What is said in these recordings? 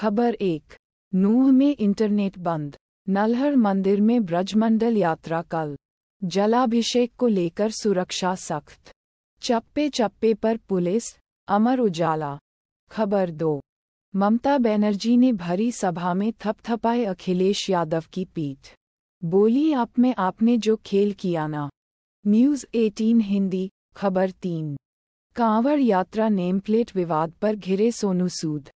खबर एक नूह में इंटरनेट बंद नलहर मंदिर में ब्रजमंडल यात्रा कल जलाभिषेक को लेकर सुरक्षा सख्त चप्पे चप्पे पर पुलिस अमर उजाला खबर दो ममता बनर्जी ने भरी सभा में थपथपाए अखिलेश यादव की पीठ बोली आप में आपने जो खेल किया ना न्यूज 18 हिंदी खबर तीन कांवड़ यात्रा नेमप्लेट विवाद पर घिरे सोनू सूद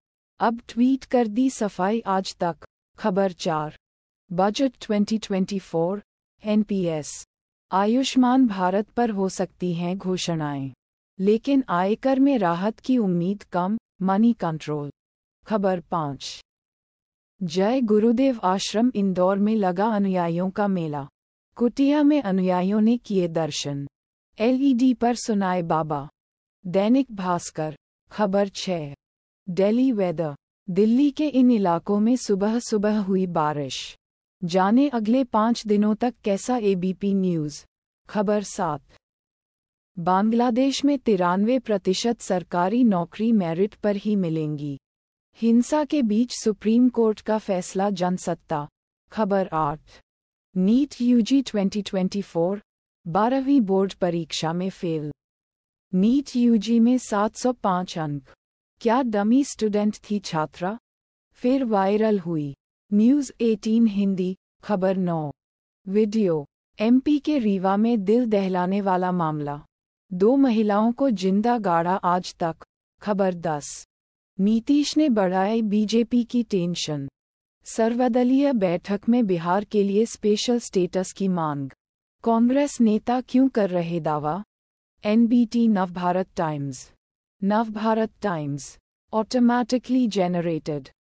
अब ट्वीट कर दी सफाई आज तक खबर चार बजट 2024 एनपीएस आयुष्मान भारत पर हो सकती हैं घोषणाएं लेकिन आयकर में राहत की उम्मीद कम मनी कंट्रोल खबर पाँच जय गुरुदेव आश्रम इंदौर में लगा अनुयायियों का मेला कुटिया में अनुयायियों ने किए दर्शन एलईडी पर सुनाए बाबा दैनिक भास्कर खबर छः डेली वेदर दिल्ली के इन इलाकों में सुबह सुबह हुई बारिश जाने अगले पाँच दिनों तक कैसा एबीपी न्यूज़ खबर सात बांग्लादेश में तिरानवे प्रतिशत सरकारी नौकरी मेरिट पर ही मिलेंगी हिंसा के बीच सुप्रीम कोर्ट का फैसला जनसत्ता खबर आठ नीट यूजी 2024 बारहवीं बोर्ड परीक्षा में फेल नीट यूजी में 705 अंक क्या डमी स्टूडेंट थी छात्रा फिर वायरल हुई न्यूज़ 18 हिंदी खबर 9 वीडियो एमपी के रीवा में दिल दहलाने वाला मामला दो महिलाओं को जिंदा गाड़ा आज तक खबर 10 नीतीश ने बढ़ाई बीजेपी की टेंशन सर्वदलीय बैठक में बिहार के लिए स्पेशल स्टेटस की मांग कांग्रेस नेता क्यों कर रहे दावा NBT Navbharat Times Navbharat Times. Automatically generated.